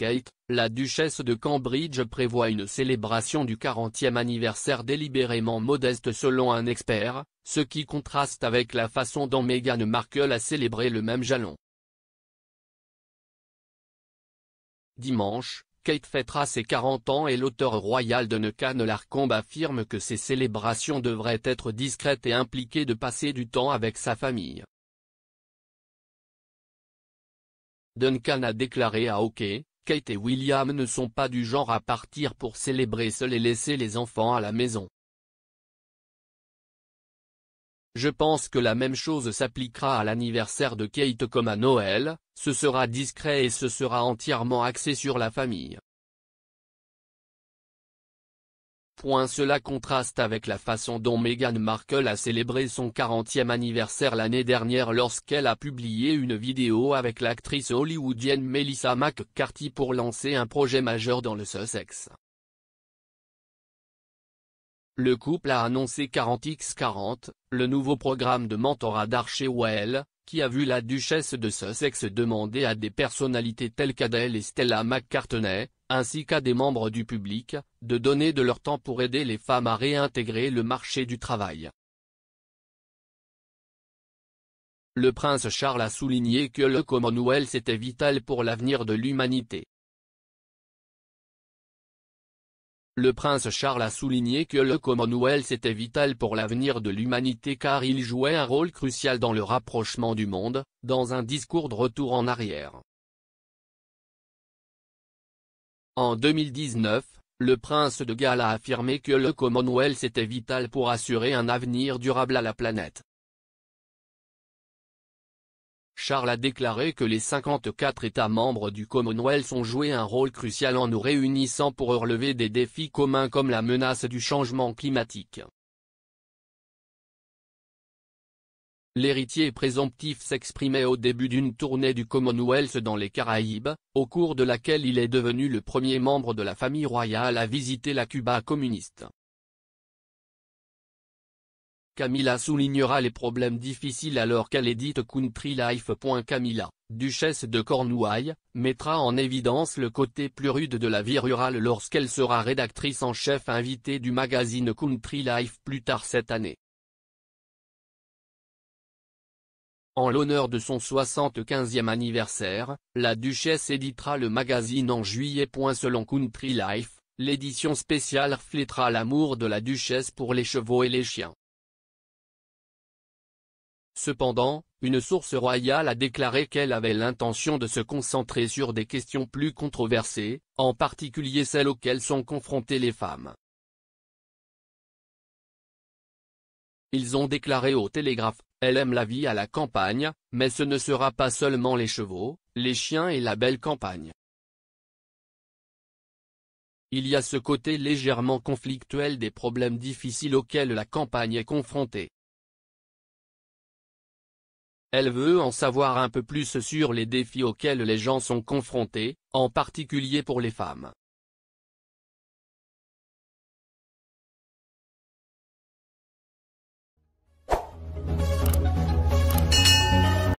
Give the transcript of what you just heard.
Kate, la duchesse de Cambridge prévoit une célébration du 40e anniversaire délibérément modeste selon un expert, ce qui contraste avec la façon dont Meghan Markle a célébré le même jalon. Dimanche, Kate fêtera ses 40 ans et l'auteur royal de Larcombe affirme que ces célébrations devraient être discrètes et impliquer de passer du temps avec sa famille. Duncan a déclaré à OK, Kate et William ne sont pas du genre à partir pour célébrer seuls et laisser les enfants à la maison. Je pense que la même chose s'appliquera à l'anniversaire de Kate comme à Noël, ce sera discret et ce sera entièrement axé sur la famille. cela contraste avec la façon dont Meghan Markle a célébré son 40e anniversaire l'année dernière lorsqu'elle a publié une vidéo avec l'actrice hollywoodienne Melissa McCarthy pour lancer un projet majeur dans le Sussex. Le couple a annoncé 40x40, le nouveau programme de mentorat Well, qui a vu la duchesse de Sussex demander à des personnalités telles qu'Adèle et Stella McCartney, ainsi qu'à des membres du public, de donner de leur temps pour aider les femmes à réintégrer le marché du travail. Le prince Charles a souligné que le Commonwealth était vital pour l'avenir de l'humanité. Le prince Charles a souligné que le Commonwealth était vital pour l'avenir de l'humanité car il jouait un rôle crucial dans le rapprochement du monde, dans un discours de retour en arrière. En 2019, le prince de Galles a affirmé que le Commonwealth était vital pour assurer un avenir durable à la planète. Charles a déclaré que les 54 États membres du Commonwealth ont joué un rôle crucial en nous réunissant pour relever des défis communs comme la menace du changement climatique, L'héritier présomptif s'exprimait au début d'une tournée du Commonwealth dans les Caraïbes, au cours de laquelle il est devenu le premier membre de la famille royale à visiter la Cuba communiste. Camilla soulignera les problèmes difficiles alors qu'elle édite Country Life. Camilla, duchesse de Cornouailles, mettra en évidence le côté plus rude de la vie rurale lorsqu'elle sera rédactrice en chef invitée du magazine Country Life plus tard cette année. En l'honneur de son 75e anniversaire, la duchesse éditera le magazine en juillet. Selon Country Life, l'édition spéciale reflétera l'amour de la duchesse pour les chevaux et les chiens. Cependant, une source royale a déclaré qu'elle avait l'intention de se concentrer sur des questions plus controversées, en particulier celles auxquelles sont confrontées les femmes. Ils ont déclaré au Télégraphe, elle aime la vie à la campagne, mais ce ne sera pas seulement les chevaux, les chiens et la belle campagne. Il y a ce côté légèrement conflictuel des problèmes difficiles auxquels la campagne est confrontée. Elle veut en savoir un peu plus sur les défis auxquels les gens sont confrontés, en particulier pour les femmes.